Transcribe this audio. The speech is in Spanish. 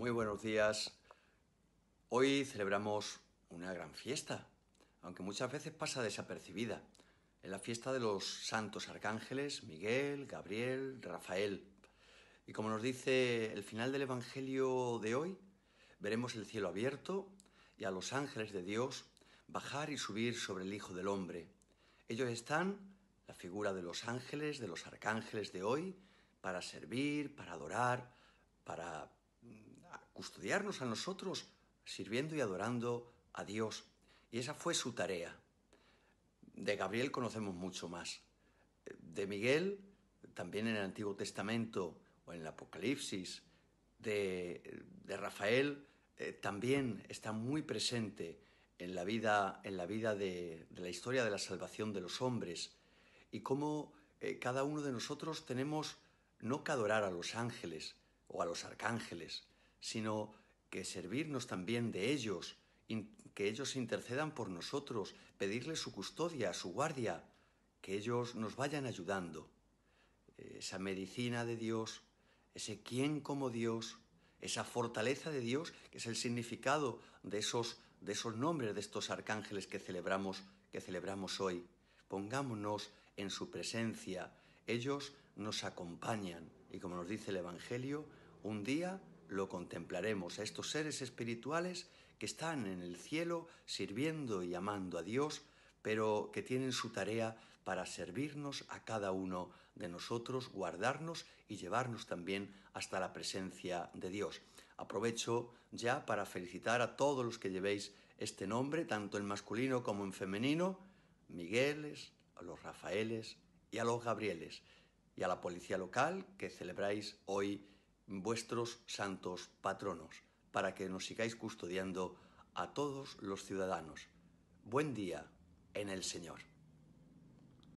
Muy buenos días. Hoy celebramos una gran fiesta, aunque muchas veces pasa desapercibida. Es la fiesta de los santos arcángeles Miguel, Gabriel, Rafael. Y como nos dice el final del Evangelio de hoy, veremos el cielo abierto y a los ángeles de Dios bajar y subir sobre el Hijo del Hombre. Ellos están, la figura de los ángeles, de los arcángeles de hoy, para servir, para adorar, para custodiarnos a nosotros sirviendo y adorando a Dios. Y esa fue su tarea. De Gabriel conocemos mucho más. De Miguel, también en el Antiguo Testamento o en el Apocalipsis. De, Rafael, eh, también está muy presente en la vida, en la vida de, la historia de la salvación de los hombres. Y cómo eh, cada uno de nosotros tenemos no que adorar a los ángeles o a los arcángeles, sino que servirnos también de ellos, que ellos intercedan por nosotros, pedirles su custodia, su guardia, que ellos nos vayan ayudando. Esa medicina de Dios, ese quién como Dios, esa fortaleza de Dios, que es el significado de esos, de esos nombres de estos arcángeles que celebramos, que celebramos hoy. Pongámonos en su presencia. Ellos nos acompañan y como nos dice el Evangelio, un día lo contemplaremos a estos seres espirituales que están en el cielo sirviendo y amando a Dios, pero que tienen su tarea para servirnos a cada uno de nosotros, guardarnos y llevarnos también hasta la presencia de Dios. Aprovecho ya para felicitar a todos los que llevéis este nombre, tanto en masculino como en femenino, Migueles, a los Rafaeles y a los Gabrieles, y a la policía local que celebráis hoy vuestros santos patronos, para que nos sigáis custodiando a todos los ciudadanos. Buen día en el Señor.